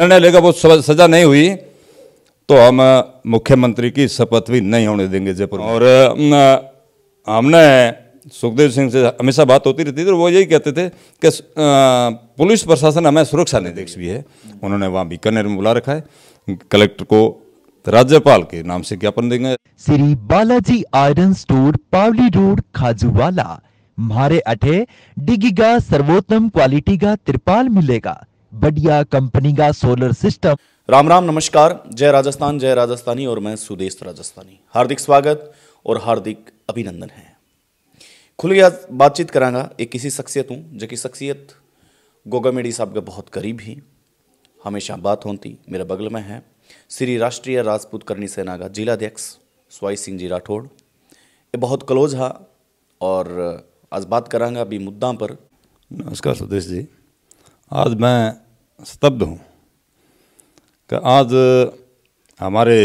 निर्णय लेगा वो सजा नहीं हुई तो हम मुख्यमंत्री की शपथ भी नहीं होने देंगे जयपुर और हमने सुखदेव सिंह से हमेशा बात होती रहती थी वो यही कहते थे कि पुलिस प्रशासन हमें सुरक्षा निर्देश भी है उन्होंने वहाँ बीकानेर में बुला रखा है कलेक्टर को राज्यपाल के नाम से ज्ञापन देंगे Shri Balaji iron store Pawali road Khajuwala मारे अठे डिगी सर्वोत्तम क्वालिटी का तिरपाल मिलेगा बढ़िया कंपनी का सोलर सिस्टम राम राम नमस्कार जय राजस्थान जय राजस्थानी और मैं सुदेश राजस्थानी हार्दिक स्वागत और हार्दिक अभिनंदन है गया बातचीत करांगा एक किसी शख्सियत हूँ जो कि शख्सियत गोगा मेडी साहब के बहुत करीब ही हमेशा बात होती मेरे बगल में है श्री राष्ट्रीय राजपूत करनी सेना का जिलाध्यक्ष स्वाई सिंह जी राठौड़ ये बहुत क्लोज है और आज बात करांगा अभी मुद्दा पर नमस्कार सुदेश जी आज मैं स्तब्ध हूँ कि आज हमारे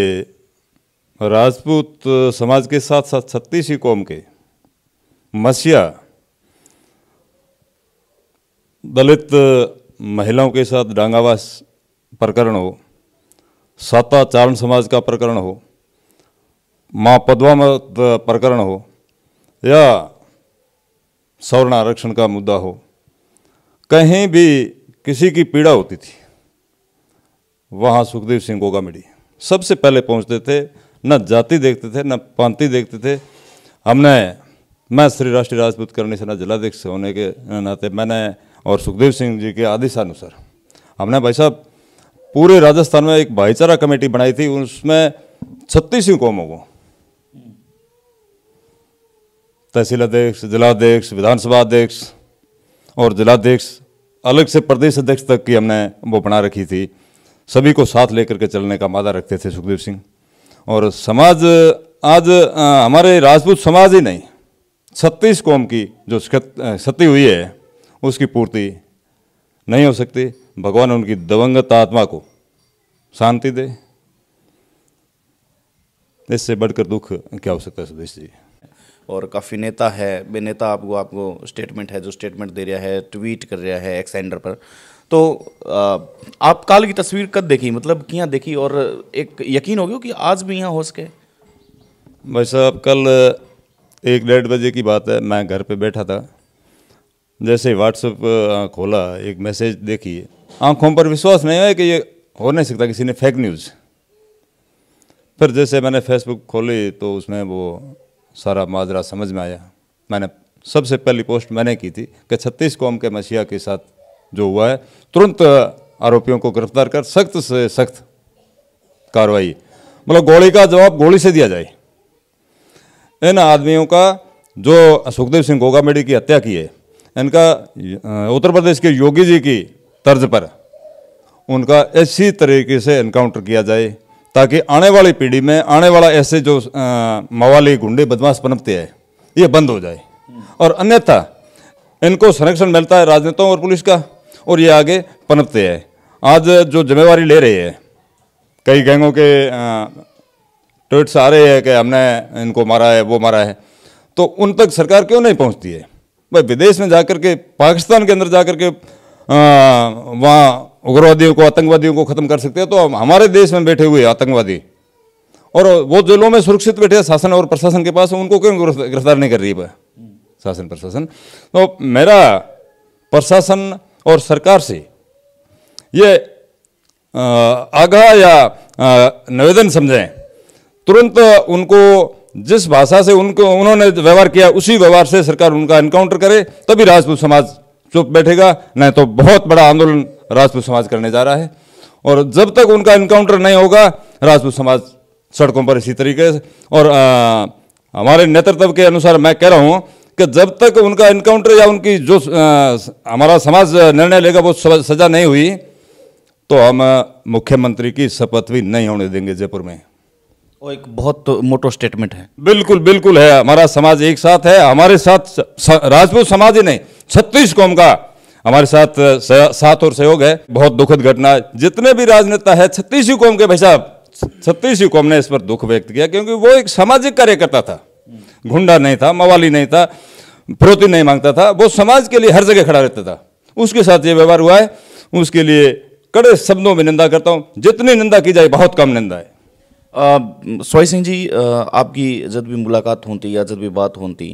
राजपूत समाज के साथ साथ छत्तीसी कौम के मसिया दलित महिलाओं के साथ डांगावास प्रकरण हो साता चारण समाज का प्रकरण हो माँ पद्मावत प्रकरण हो या सवर्ण आरक्षण का मुद्दा हो कहीं भी किसी की पीड़ा होती थी वहाँ सुखदेव सिंह गोगा मिली सबसे पहले पहुँचते थे न जाति देखते थे न पांति देखते थे हमने मैं श्री राष्ट्रीय राजपूत करने से ना जिलाध्यक्ष होने के नाते मैंने और सुखदेव सिंह जी के आदेशानुसार हमने भाई साहब पूरे राजस्थान में एक भाईचारा कमेटी बनाई थी उसमें छत्तीस ही कौमों को तहसील अध्यक्ष जिलाध्यक्ष विधानसभा अध्यक्ष और जिलाध्यक्ष अलग से प्रदेश अध्यक्ष तक की हमने वो बना रखी थी सभी को साथ लेकर के चलने का मादा रखते थे सुखदेव सिंह और समाज आज आ, हमारे राजपूत समाज ही नहीं छत्तीस कौम की जो क्षति हुई है उसकी पूर्ति नहीं हो सकती भगवान उनकी दवंगत आत्मा को शांति दे इससे बढ़कर दुख क्या हो सकता है सुदेश जी और काफ़ी नेता है बेनेता आपको आपको स्टेटमेंट है जो स्टेटमेंट दे रहा है ट्वीट कर रहा है एक्सेंडर पर तो आप काल की तस्वीर कब देखी मतलब क्या देखी और एक यकीन हो गया कि आज भी यहाँ हो सके भाई साहब कल एक डेढ़ बजे की बात है मैं घर पे बैठा था जैसे व्हाट्सअप खोला एक मैसेज देखी आंखों पर विश्वास नहीं है कि ये हो नहीं सकता किसी ने फेक न्यूज़ फिर जैसे मैंने फेसबुक खोली तो उसमें वो सारा माजरा समझ में आया मैंने सबसे पहली पोस्ट मैंने की थी कि छत्तीस कौम के मसीहा के साथ जो हुआ है तुरंत आरोपियों को गिरफ्तार कर सख्त से सख्त कार्रवाई मतलब गोली का जवाब गोली से दिया जाए इन आदमियों का जो सुखदेव सिंह गोगामेडी की हत्या की है इनका उत्तर प्रदेश के योगी जी की तर्ज पर उनका इसी तरीके से इनकाउंटर किया जाए ताकि आने वाली पीढ़ी में आने वाला ऐसे जो मवाली गुंडे बदमाश पनपते हैं ये बंद हो जाए और अन्यथा इनको संरक्षण मिलता है राजनेताओं और पुलिस का और ये आगे पनपते हैं आज जो जिम्मेवारी ले रहे हैं कई गैंगों के ट्वीट्स आ रहे हैं कि हमने इनको मारा है वो मारा है तो उन तक सरकार क्यों नहीं पहुंचती है भाई विदेश में जाकर के पाकिस्तान के अंदर जाकर के वहाँ उग्रवादियों को आतंकवादियों को ख़त्म कर सकते हैं तो हमारे देश में बैठे हुए आतंकवादी और वो जो लोग में सुरक्षित बैठे शासन और प्रशासन के पास उनको क्यों गिरफ्तार नहीं कर रही है शासन प्रशासन तो मेरा प्रशासन और सरकार से ये आगाह या निवेदन समझें तुरंत उनको जिस भाषा से उनको उन्होंने व्यवहार किया उसी व्यवहार से सरकार उनका एनकाउंटर करे तभी राजपूत समाज चुप बैठेगा नहीं तो बहुत बड़ा आंदोलन राजपूत समाज करने जा रहा है और जब तक उनका इनकाउंटर नहीं होगा राजपूत समाज सड़कों पर इसी तरीके से और हमारे नेतृत्व के अनुसार मैं कह रहा हूँ कि जब तक उनका इनकाउंटर या उनकी जो हमारा समाज निर्णय लेगा वो सजा नहीं हुई तो हम मुख्यमंत्री की शपथ भी नहीं होने देंगे जयपुर में वो एक बहुत मोटो स्टेटमेंट है बिल्कुल बिल्कुल है हमारा समाज एक साथ है हमारे साथ राजपूत समाज ही नहीं छत्तीस कौम का हमारे साथ साथ और सहयोग है बहुत दुखद घटना जितने भी राजनेता है छत्तीस कौम के भाई साहब छत्तीस कौम ने इस पर दुख व्यक्त किया क्योंकि वो एक सामाजिक कार्यकर्ता था गुंडा नहीं था मवाली नहीं था प्रोति नहीं मांगता था वो समाज के लिए हर जगह खड़ा रहता था उसके साथ ये व्यवहार हुआ है उसके लिए कड़े शब्दों में निंदा करता हूँ जितनी निंदा की जाए बहुत कम निंदा है सोई सिंह जी आपकी जब भी मुलाकात होती या जब भी बात होती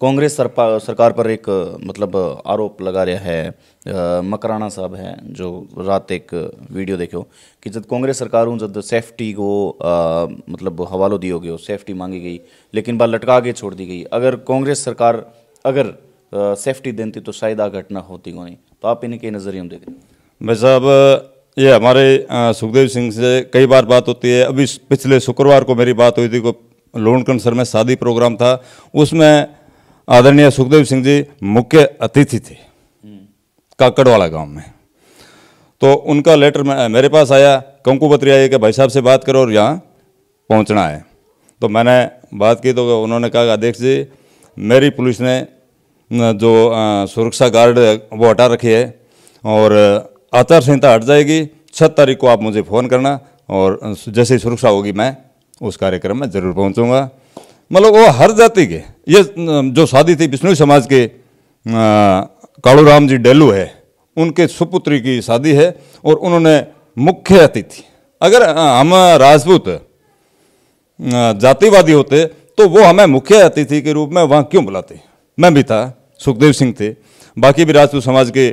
कांग्रेस सरकार पर एक मतलब आरोप लगा रहा है मकराना साहब है जो रात एक वीडियो देखो कि जब कांग्रेस सरकार हूँ जब सेफ्टी को आ, मतलब हवालो दियो गयो सेफ्टी मांगी गई लेकिन बात लटका के छोड़ दी गई अगर कांग्रेस सरकार अगर सेफ्टी देती तो शायद आ घटना होती को नहीं तो आप इन्हें कई नज़रिए हम देखें भाई साहब ये हमारे सुखदेव सिंह से कई बार बात होती है अभी पिछले शुक्रवार को मेरी बात हुई थी को लोनकन सर में शादी प्रोग्राम था उसमें आदरणीय सुखदेव सिंह जी मुख्य अतिथि थे काकड़वाला गांव में तो उनका लेटर मेरे पास आया कंकुपत्री आई ये कि भाई साहब से बात करो और यहाँ पहुँचना है तो मैंने बात की तो उन्होंने कहा अध्यक्ष जी मेरी पुलिस ने जो सुरक्षा गार्ड वो हटा रखी है और आचार संहिता हट जाएगी छह तारीख को आप मुझे फ़ोन करना और जैसे ही सुरक्षा होगी मैं उस कार्यक्रम में ज़रूर पहुंचूंगा मतलब वो हर जाति के ये जो शादी थी विष्णु समाज के काड़ूराम जी डेलू है उनके सुपुत्री की शादी है और उन्होंने मुख्य अतिथि अगर हम राजपूत जातिवादी होते तो वो हमें मुख्य अतिथि के रूप में वहाँ क्यों बुलाते मैं भी था सुखदेव सिंह थे बाकी भी राजपूत समाज के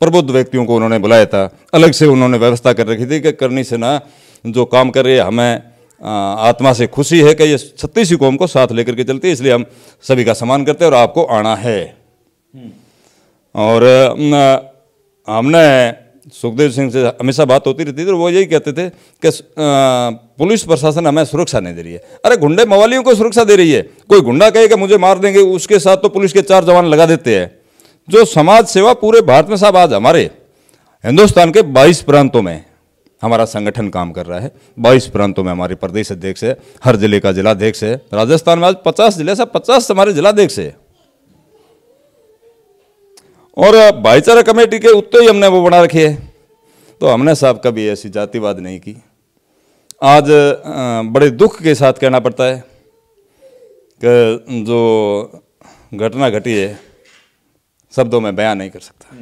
प्रबुद्ध व्यक्तियों को उन्होंने बुलाया था अलग से उन्होंने व्यवस्था कर रखी थी कि करनी सेना जो काम कर रही है हमें आत्मा से खुशी है कि ये छत्तीसी कौम को साथ लेकर के चलती है इसलिए हम सभी का सम्मान करते हैं और आपको आना है और हमने सुखदेव सिंह से हमेशा बात होती रहती थी और वो यही कहते थे कि पुलिस प्रशासन हमें सुरक्षा नहीं दे रही है अरे गुंडे मवालियों को सुरक्षा दे रही है कोई गुंडा कहेगा मुझे मार देंगे उसके साथ तो पुलिस के चार जवान लगा देते हैं जो समाज सेवा पूरे भारत में साहब आज हमारे हिंदुस्तान के 22 प्रांतों में हमारा संगठन काम कर रहा है 22 प्रांतों में हमारे प्रदेश अध्यक्ष है हर जिले का जिलाध्यक्ष है राजस्थान में आज 50 जिले से 50 हमारे जिलाध्यक्ष है और भाईचारा कमेटी के उत्ते ही हमने वो बना रखी है तो हमने साहब कभी ऐसी जातिवाद नहीं की आज बड़े दुख के साथ कहना पड़ता है कि जो घटना घटी है शब्दों में बयान नहीं कर सकता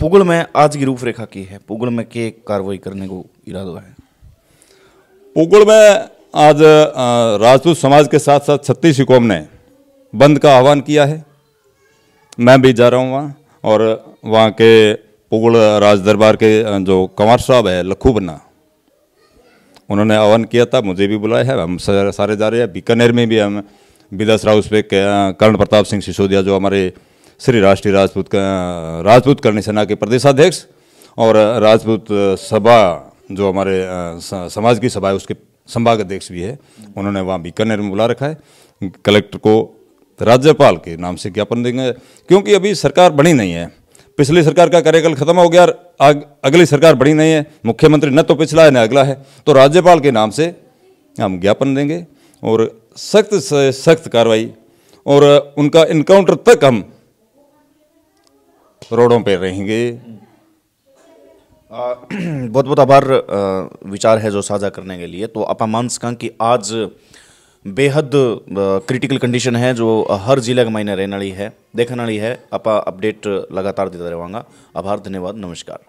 पुगल में आज की रूपरेखा की है पुगल में के कार्रवाई करने को इरादा है पुगल में आज राजपूत समाज के साथ साथ छत्तीस कौम ने बंद का आह्वान किया है मैं भी जा रहा हूँ वहाँ और वहाँ के पुगल राज दरबार के जो कंवर साहब है लखू बन्ना उन्होंने आह्वान किया था मुझे भी बुलाया है हम सारे जा रहे हैं बीकानेर में भी हम विदास राउस पे कर्ण प्रताप सिंह सिसोदिया जो हमारे श्री राष्ट्रीय राजपूत राजपूत करणी सेना के प्रदेशाध्यक्ष और राजपूत सभा जो हमारे समाज की सभा है उसके संभाग अध्यक्ष भी है उन्होंने वहाँ बीकानेर में बुला रखा है कलेक्टर को राज्यपाल के नाम से ज्ञापन देंगे क्योंकि अभी सरकार बनी नहीं है पिछली सरकार का कार्यकाल खत्म हो गया आग, अगली सरकार बनी नहीं है मुख्यमंत्री न तो पिछला है न अगला है तो राज्यपाल के नाम से हम ज्ञापन देंगे और सख्त से सख्त कार्रवाई और उनका इनकाउंटर तक हम रोडों पर रहेंगे बहुत बहुत आभार विचार है जो साझा करने के लिए तो आप मान सकें कि आज बेहद क्रिटिकल कंडीशन है जो हर जिले के मायने रहने वाली है देखने वाली है आप अपडेट लगातार देता रहूँगा आभार धन्यवाद नमस्कार